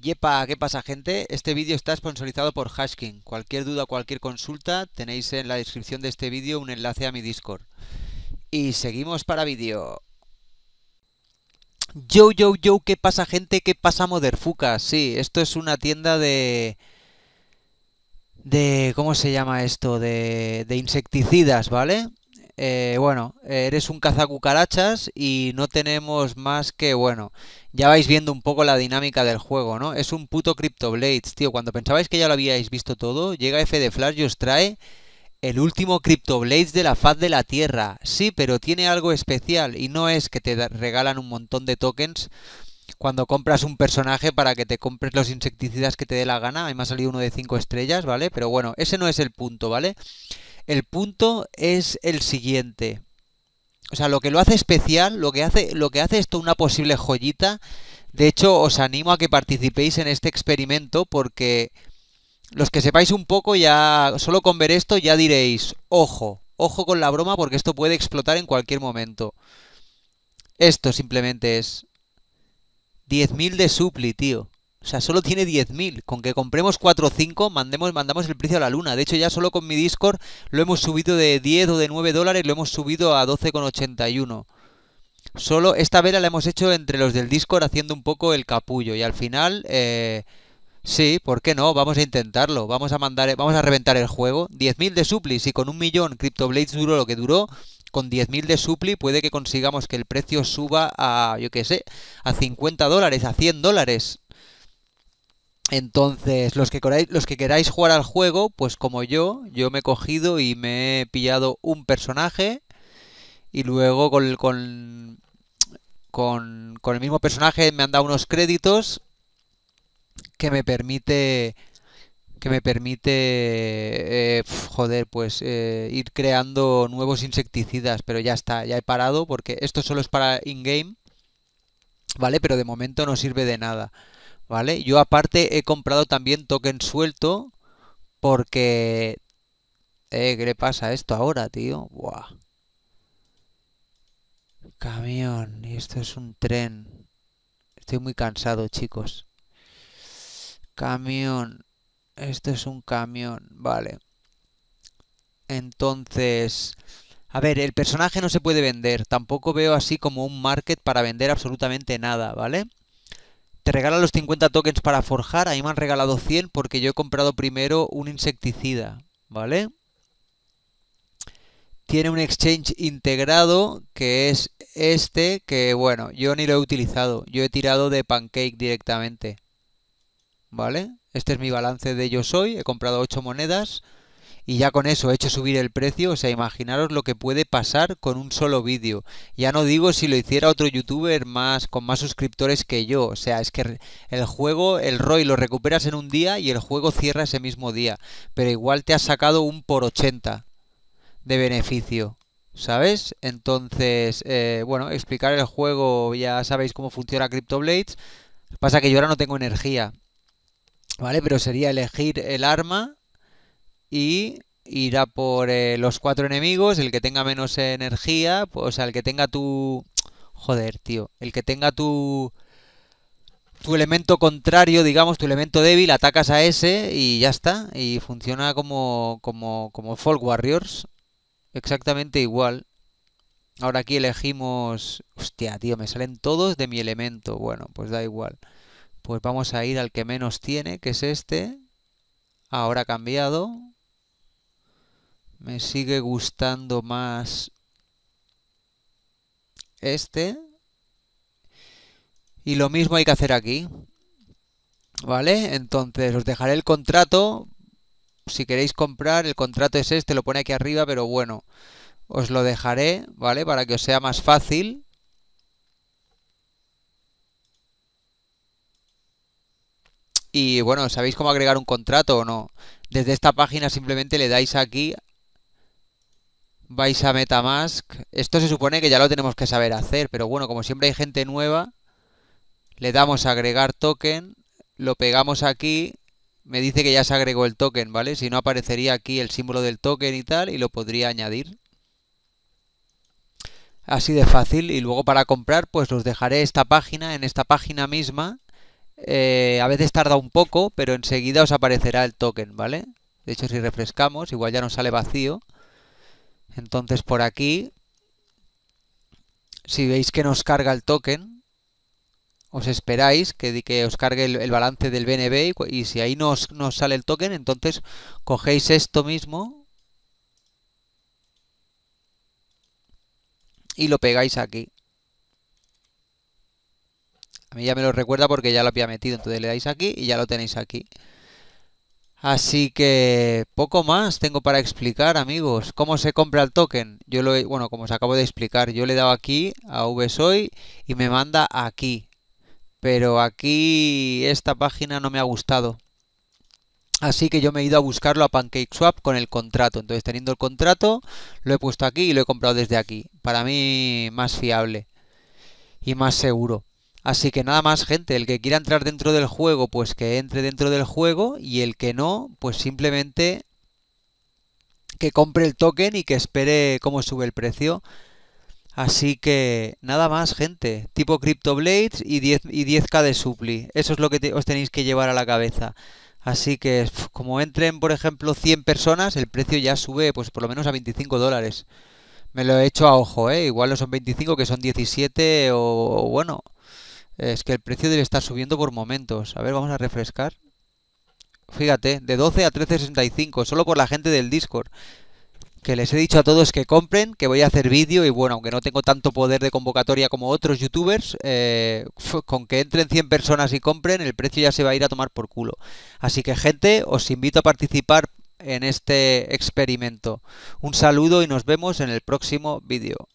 Yepa, ¿qué pasa gente? Este vídeo está sponsorizado por Haskin. Cualquier duda cualquier consulta tenéis en la descripción de este vídeo un enlace a mi Discord. Y seguimos para vídeo. Yo, yo, yo, ¿qué pasa gente? ¿Qué pasa moderfuca? Sí, esto es una tienda de... De... ¿Cómo se llama esto? De, de insecticidas, ¿vale? Eh, bueno, eres un cazacucarachas y no tenemos más que, bueno, ya vais viendo un poco la dinámica del juego, ¿no? Es un puto CryptoBlades, tío. Cuando pensabais que ya lo habíais visto todo, llega F de Flash y os trae el último CryptoBlades de la faz de la Tierra. Sí, pero tiene algo especial y no es que te regalan un montón de tokens cuando compras un personaje para que te compres los insecticidas que te dé la gana. A me ha salido uno de 5 estrellas, ¿vale? Pero bueno, ese no es el punto, ¿vale? El punto es el siguiente. O sea, lo que lo hace especial, lo que hace, lo que hace esto una posible joyita. De hecho, os animo a que participéis en este experimento porque los que sepáis un poco ya, solo con ver esto ya diréis, ojo, ojo con la broma porque esto puede explotar en cualquier momento. Esto simplemente es 10.000 de supli, tío. O sea, solo tiene 10.000. Con que compremos 4 o 5, mandemos, mandamos el precio a la luna. De hecho, ya solo con mi Discord lo hemos subido de 10 o de 9 dólares, lo hemos subido a 12,81. Solo esta vela la hemos hecho entre los del Discord haciendo un poco el capullo. Y al final, eh, sí, ¿por qué no? Vamos a intentarlo. Vamos a mandar, vamos a reventar el juego. 10.000 de supli, y con un millón CryptoBlades duró lo que duró con 10.000 de supli puede que consigamos que el precio suba a, yo qué sé, a 50 dólares, a 100 dólares. Entonces, los que, queráis, los que queráis jugar al juego, pues como yo, yo me he cogido y me he pillado un personaje y luego con, el mismo personaje me han dado unos créditos que me permite que me permite eh, joder pues eh, ir creando nuevos insecticidas pero ya está ya he parado porque esto solo es para in game vale pero de momento no sirve de nada ¿vale? Yo aparte he comprado también token suelto porque... Eh, ¿Qué le pasa a esto ahora, tío? Buah. Camión, y esto es un tren. Estoy muy cansado, chicos. Camión, esto es un camión, vale. Entonces... A ver, el personaje no se puede vender. Tampoco veo así como un market para vender absolutamente nada, ¿vale? Te regalan los 50 tokens para forjar. ahí me han regalado 100 porque yo he comprado primero un insecticida. ¿Vale? Tiene un exchange integrado que es este, que bueno, yo ni lo he utilizado. Yo he tirado de Pancake directamente. ¿Vale? Este es mi balance de yo soy. He comprado 8 monedas y ya con eso he hecho subir el precio, o sea, imaginaros lo que puede pasar con un solo vídeo. Ya no digo si lo hiciera otro youtuber más con más suscriptores que yo, o sea, es que el juego, el ROI lo recuperas en un día y el juego cierra ese mismo día, pero igual te has sacado un por 80 de beneficio. ¿Sabes? Entonces, eh, bueno, explicar el juego, ya sabéis cómo funciona CryptoBlades. Pasa que yo ahora no tengo energía. ¿Vale? Pero sería elegir el arma y irá por eh, los cuatro enemigos, el que tenga menos energía, pues, o sea, el que tenga tu... Joder, tío, el que tenga tu... Tu elemento contrario, digamos, tu elemento débil, atacas a ese y ya está. Y funciona como, como, como Folk Warriors. Exactamente igual. Ahora aquí elegimos... Hostia, tío, me salen todos de mi elemento. Bueno, pues da igual. Pues vamos a ir al que menos tiene, que es este. Ahora ha cambiado. Me sigue gustando más este. Y lo mismo hay que hacer aquí. ¿Vale? Entonces os dejaré el contrato. Si queréis comprar, el contrato es este, lo pone aquí arriba, pero bueno, os lo dejaré, ¿vale? Para que os sea más fácil. Y bueno, ¿sabéis cómo agregar un contrato o no? Desde esta página simplemente le dais aquí vais a Metamask. Esto se supone que ya lo tenemos que saber hacer, pero bueno, como siempre hay gente nueva, le damos a agregar token, lo pegamos aquí, me dice que ya se agregó el token, ¿vale? Si no aparecería aquí el símbolo del token y tal, y lo podría añadir. Así de fácil, y luego para comprar, pues os dejaré esta página, en esta página misma. Eh, a veces tarda un poco, pero enseguida os aparecerá el token, ¿vale? De hecho, si refrescamos, igual ya nos sale vacío. Entonces por aquí, si veis que nos carga el token, os esperáis que, que os cargue el, balance del BNB y, si ahí nos, nos sale el token, entonces cogéis esto mismo y lo pegáis aquí. A mí ya me lo recuerda porque ya lo había metido, entonces le dais aquí y ya lo tenéis aquí. Así que poco más tengo para explicar, amigos. ¿Cómo se compra el token? Yo lo he, bueno, como os acabo de explicar, yo le he dado aquí a VSOI y me manda aquí. Pero aquí esta página no me ha gustado. Así que yo me he ido a buscarlo a PancakeSwap con el contrato. Entonces, teniendo el contrato, lo he puesto aquí y lo he comprado desde aquí. Para mí, más fiable y más seguro. Así que nada más, gente, el que quiera entrar dentro del juego, pues que entre dentro del juego y el que no, pues simplemente que compre el token y que espere cómo sube el precio. Así que nada más, gente. Tipo CryptoBlades y, 10, y 10k de supli. Eso es lo que os tenéis que llevar a la cabeza. Así que como entren, por ejemplo, 100 personas, el precio ya sube pues por lo menos a 25 dólares. Me lo he hecho a ojo, ¿eh? Igual no son 25, que son 17 o bueno... Es que el precio debe estar subiendo por momentos. A ver, vamos a refrescar. Fíjate, de 12 a 13.65, solo por la gente del Discord. Que les he dicho a todos que compren, que voy a hacer vídeo y bueno, aunque no tengo tanto poder de convocatoria como otros youtubers, eh, con que entren 100 personas y compren, el precio ya se va a ir a tomar por culo. Así que gente, os invito a participar en este experimento. Un saludo y nos vemos en el próximo vídeo.